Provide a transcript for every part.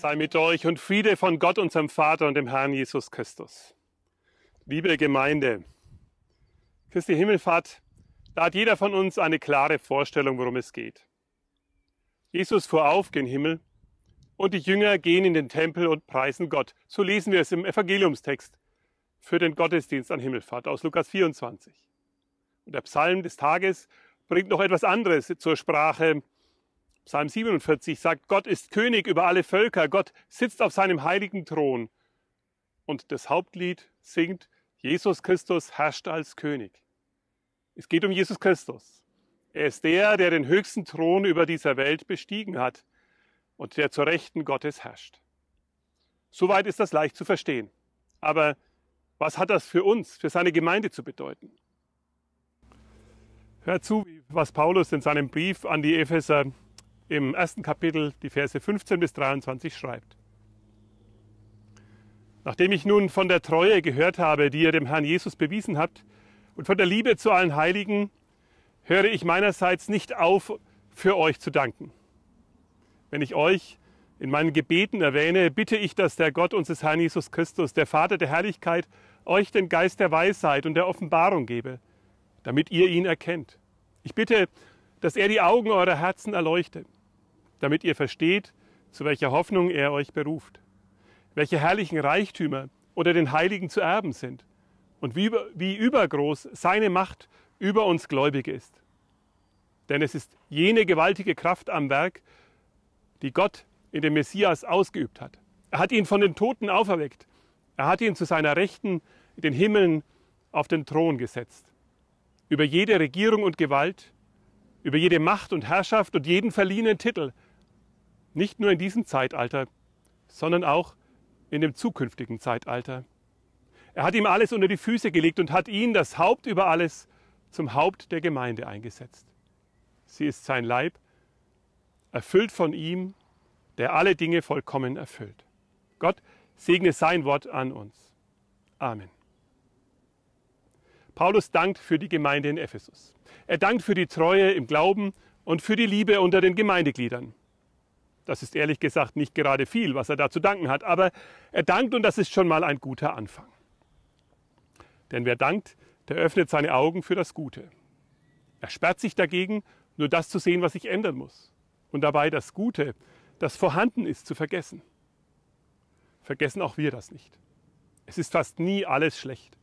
sei mit euch und Friede von Gott, unserem Vater und dem Herrn Jesus Christus. Liebe Gemeinde, Christi Himmelfahrt, da hat jeder von uns eine klare Vorstellung, worum es geht. Jesus fuhr auf gen Himmel und die Jünger gehen in den Tempel und preisen Gott. So lesen wir es im Evangeliumstext für den Gottesdienst an Himmelfahrt aus Lukas 24. Und der Psalm des Tages bringt noch etwas anderes zur Sprache, Psalm 47 sagt, Gott ist König über alle Völker, Gott sitzt auf seinem heiligen Thron. Und das Hauptlied singt, Jesus Christus herrscht als König. Es geht um Jesus Christus. Er ist der, der den höchsten Thron über dieser Welt bestiegen hat und der zur Rechten Gottes herrscht. Soweit ist das leicht zu verstehen. Aber was hat das für uns, für seine Gemeinde zu bedeuten? Hör zu, was Paulus in seinem Brief an die Epheser im ersten Kapitel, die Verse 15 bis 23 schreibt. Nachdem ich nun von der Treue gehört habe, die ihr dem Herrn Jesus bewiesen habt, und von der Liebe zu allen Heiligen, höre ich meinerseits nicht auf, für euch zu danken. Wenn ich euch in meinen Gebeten erwähne, bitte ich, dass der Gott unseres Herrn Jesus Christus, der Vater der Herrlichkeit, euch den Geist der Weisheit und der Offenbarung gebe, damit ihr ihn erkennt. Ich bitte, dass er die Augen eurer Herzen erleuchtet damit ihr versteht, zu welcher Hoffnung er euch beruft, welche herrlichen Reichtümer unter den Heiligen zu erben sind und wie, wie übergroß seine Macht über uns gläubig ist. Denn es ist jene gewaltige Kraft am Werk, die Gott in dem Messias ausgeübt hat. Er hat ihn von den Toten auferweckt. Er hat ihn zu seiner Rechten in den Himmeln auf den Thron gesetzt. Über jede Regierung und Gewalt, über jede Macht und Herrschaft und jeden verliehenen Titel – nicht nur in diesem Zeitalter, sondern auch in dem zukünftigen Zeitalter. Er hat ihm alles unter die Füße gelegt und hat ihn, das Haupt über alles, zum Haupt der Gemeinde eingesetzt. Sie ist sein Leib, erfüllt von ihm, der alle Dinge vollkommen erfüllt. Gott segne sein Wort an uns. Amen. Paulus dankt für die Gemeinde in Ephesus. Er dankt für die Treue im Glauben und für die Liebe unter den Gemeindegliedern. Das ist ehrlich gesagt nicht gerade viel, was er da zu danken hat, aber er dankt und das ist schon mal ein guter Anfang. Denn wer dankt, der öffnet seine Augen für das Gute. Er sperrt sich dagegen, nur das zu sehen, was sich ändern muss. Und dabei das Gute, das vorhanden ist, zu vergessen. Vergessen auch wir das nicht. Es ist fast nie alles schlecht.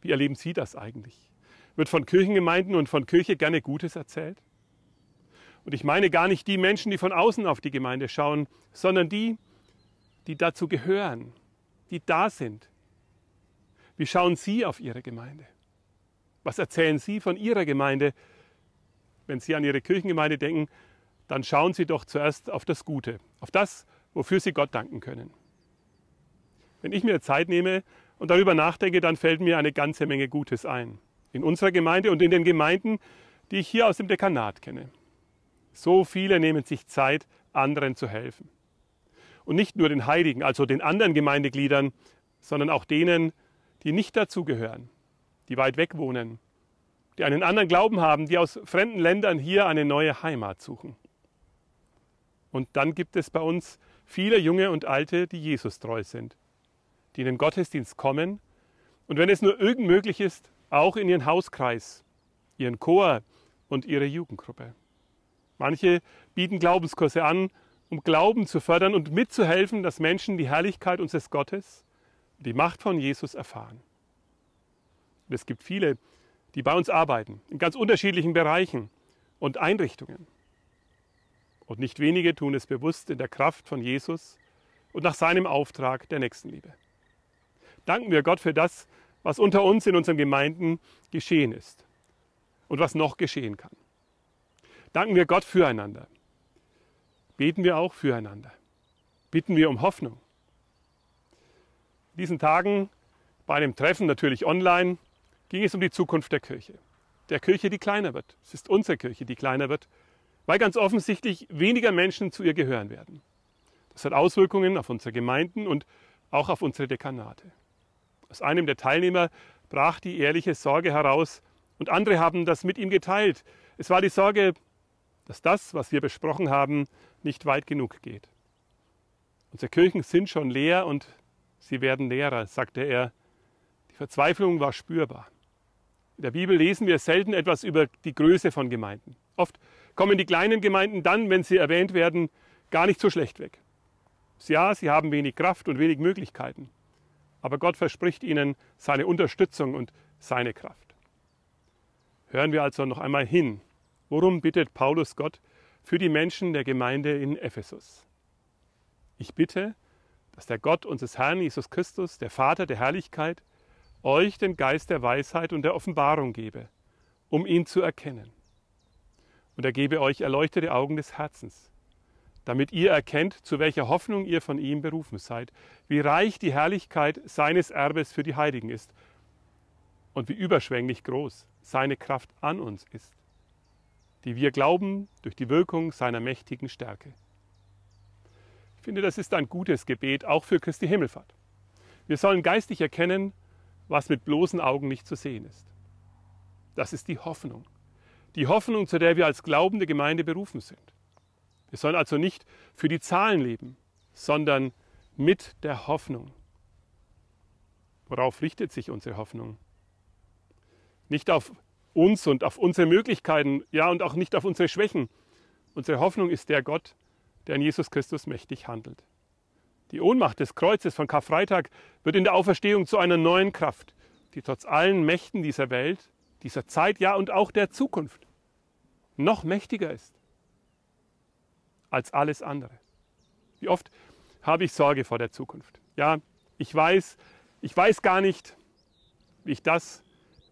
Wie erleben Sie das eigentlich? Wird von Kirchengemeinden und von Kirche gerne Gutes erzählt? Und ich meine gar nicht die Menschen, die von außen auf die Gemeinde schauen, sondern die, die dazu gehören, die da sind. Wie schauen Sie auf Ihre Gemeinde? Was erzählen Sie von Ihrer Gemeinde? Wenn Sie an Ihre Kirchengemeinde denken, dann schauen Sie doch zuerst auf das Gute, auf das, wofür Sie Gott danken können. Wenn ich mir Zeit nehme und darüber nachdenke, dann fällt mir eine ganze Menge Gutes ein. In unserer Gemeinde und in den Gemeinden, die ich hier aus dem Dekanat kenne. So viele nehmen sich Zeit, anderen zu helfen. Und nicht nur den Heiligen, also den anderen Gemeindegliedern, sondern auch denen, die nicht dazugehören, die weit weg wohnen, die einen anderen Glauben haben, die aus fremden Ländern hier eine neue Heimat suchen. Und dann gibt es bei uns viele junge und alte, die Jesus treu sind, die in den Gottesdienst kommen und wenn es nur irgend möglich ist, auch in ihren Hauskreis, ihren Chor und ihre Jugendgruppe. Manche bieten Glaubenskurse an, um Glauben zu fördern und mitzuhelfen, dass Menschen die Herrlichkeit unseres Gottes und die Macht von Jesus erfahren. Und es gibt viele, die bei uns arbeiten, in ganz unterschiedlichen Bereichen und Einrichtungen. Und nicht wenige tun es bewusst in der Kraft von Jesus und nach seinem Auftrag der Nächstenliebe. Danken wir Gott für das, was unter uns in unseren Gemeinden geschehen ist und was noch geschehen kann. Danken wir Gott füreinander. Beten wir auch füreinander. Bitten wir um Hoffnung. In diesen Tagen bei einem Treffen natürlich online ging es um die Zukunft der Kirche. Der Kirche, die kleiner wird. Es ist unsere Kirche, die kleiner wird, weil ganz offensichtlich weniger Menschen zu ihr gehören werden. Das hat Auswirkungen auf unsere Gemeinden und auch auf unsere Dekanate. Aus einem der Teilnehmer brach die ehrliche Sorge heraus und andere haben das mit ihm geteilt. Es war die Sorge, dass das, was wir besprochen haben, nicht weit genug geht. Unsere Kirchen sind schon leer und sie werden leerer, sagte er. Die Verzweiflung war spürbar. In der Bibel lesen wir selten etwas über die Größe von Gemeinden. Oft kommen die kleinen Gemeinden dann, wenn sie erwähnt werden, gar nicht so schlecht weg. Ja, sie haben wenig Kraft und wenig Möglichkeiten, aber Gott verspricht ihnen seine Unterstützung und seine Kraft. Hören wir also noch einmal hin Worum bittet Paulus Gott für die Menschen der Gemeinde in Ephesus? Ich bitte, dass der Gott unseres Herrn Jesus Christus, der Vater der Herrlichkeit, euch den Geist der Weisheit und der Offenbarung gebe, um ihn zu erkennen. Und er gebe euch erleuchtete Augen des Herzens, damit ihr erkennt, zu welcher Hoffnung ihr von ihm berufen seid, wie reich die Herrlichkeit seines Erbes für die Heiligen ist und wie überschwänglich groß seine Kraft an uns ist die wir glauben durch die Wirkung seiner mächtigen Stärke. Ich finde, das ist ein gutes Gebet auch für Christi Himmelfahrt. Wir sollen geistig erkennen, was mit bloßen Augen nicht zu sehen ist. Das ist die Hoffnung. Die Hoffnung, zu der wir als glaubende Gemeinde berufen sind. Wir sollen also nicht für die Zahlen leben, sondern mit der Hoffnung. Worauf richtet sich unsere Hoffnung? Nicht auf uns und auf unsere Möglichkeiten, ja, und auch nicht auf unsere Schwächen. Unsere Hoffnung ist der Gott, der in Jesus Christus mächtig handelt. Die Ohnmacht des Kreuzes von Karfreitag wird in der Auferstehung zu einer neuen Kraft, die trotz allen Mächten dieser Welt, dieser Zeit, ja und auch der Zukunft noch mächtiger ist als alles andere. Wie oft habe ich Sorge vor der Zukunft? Ja, ich weiß, ich weiß gar nicht, wie ich das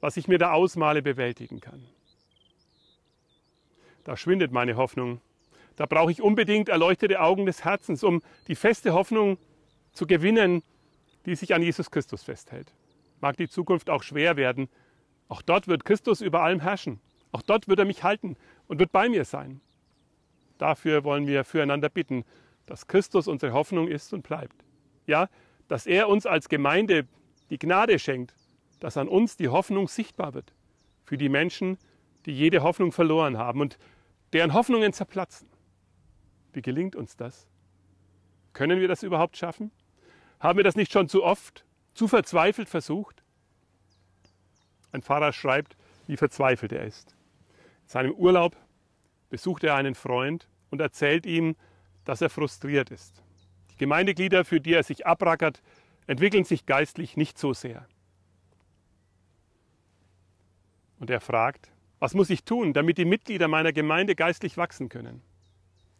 was ich mir da ausmale, bewältigen kann. Da schwindet meine Hoffnung. Da brauche ich unbedingt erleuchtete Augen des Herzens, um die feste Hoffnung zu gewinnen, die sich an Jesus Christus festhält. Mag die Zukunft auch schwer werden, auch dort wird Christus über allem herrschen. Auch dort wird er mich halten und wird bei mir sein. Dafür wollen wir füreinander bitten, dass Christus unsere Hoffnung ist und bleibt. Ja, dass er uns als Gemeinde die Gnade schenkt, dass an uns die Hoffnung sichtbar wird für die Menschen, die jede Hoffnung verloren haben und deren Hoffnungen zerplatzen. Wie gelingt uns das? Können wir das überhaupt schaffen? Haben wir das nicht schon zu oft, zu verzweifelt versucht? Ein Pfarrer schreibt, wie verzweifelt er ist. In seinem Urlaub besucht er einen Freund und erzählt ihm, dass er frustriert ist. Die Gemeindeglieder, für die er sich abrackert, entwickeln sich geistlich nicht so sehr. Und er fragt, was muss ich tun, damit die Mitglieder meiner Gemeinde geistlich wachsen können?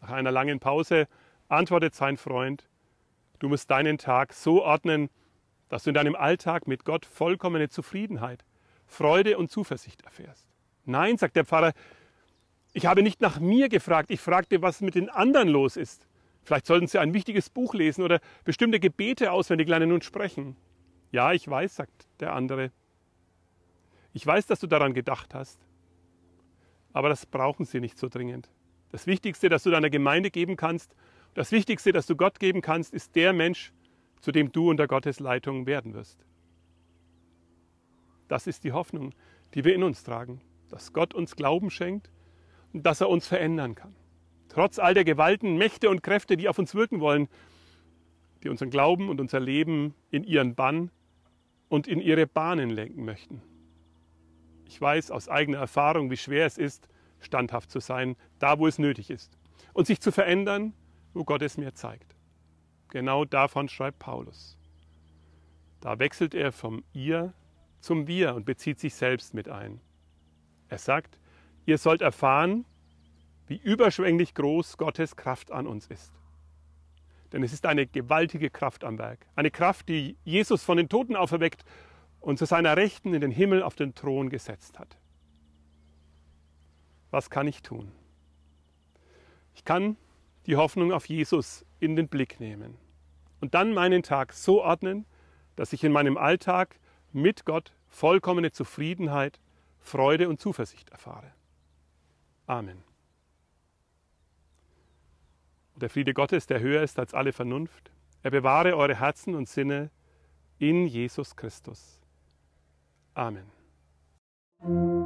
Nach einer langen Pause antwortet sein Freund, du musst deinen Tag so ordnen, dass du in deinem Alltag mit Gott vollkommene Zufriedenheit, Freude und Zuversicht erfährst. Nein, sagt der Pfarrer, ich habe nicht nach mir gefragt, ich fragte, was mit den anderen los ist. Vielleicht sollten Sie ein wichtiges Buch lesen oder bestimmte Gebete auswendig lernen und sprechen. Ja, ich weiß, sagt der andere, ich weiß, dass du daran gedacht hast, aber das brauchen sie nicht so dringend. Das Wichtigste, das du deiner Gemeinde geben kannst, das Wichtigste, das du Gott geben kannst, ist der Mensch, zu dem du unter Gottes Leitung werden wirst. Das ist die Hoffnung, die wir in uns tragen, dass Gott uns Glauben schenkt und dass er uns verändern kann. Trotz all der Gewalten, Mächte und Kräfte, die auf uns wirken wollen, die unseren Glauben und unser Leben in ihren Bann und in ihre Bahnen lenken möchten. Ich weiß aus eigener Erfahrung, wie schwer es ist, standhaft zu sein, da wo es nötig ist. Und sich zu verändern, wo Gott es mir zeigt. Genau davon schreibt Paulus. Da wechselt er vom Ihr zum Wir und bezieht sich selbst mit ein. Er sagt, ihr sollt erfahren, wie überschwänglich groß Gottes Kraft an uns ist. Denn es ist eine gewaltige Kraft am Werk, eine Kraft, die Jesus von den Toten auferweckt und zu seiner Rechten in den Himmel auf den Thron gesetzt hat. Was kann ich tun? Ich kann die Hoffnung auf Jesus in den Blick nehmen und dann meinen Tag so ordnen, dass ich in meinem Alltag mit Gott vollkommene Zufriedenheit, Freude und Zuversicht erfahre. Amen. Und der Friede Gottes, der höher ist als alle Vernunft, er bewahre eure Herzen und Sinne in Jesus Christus. Amen.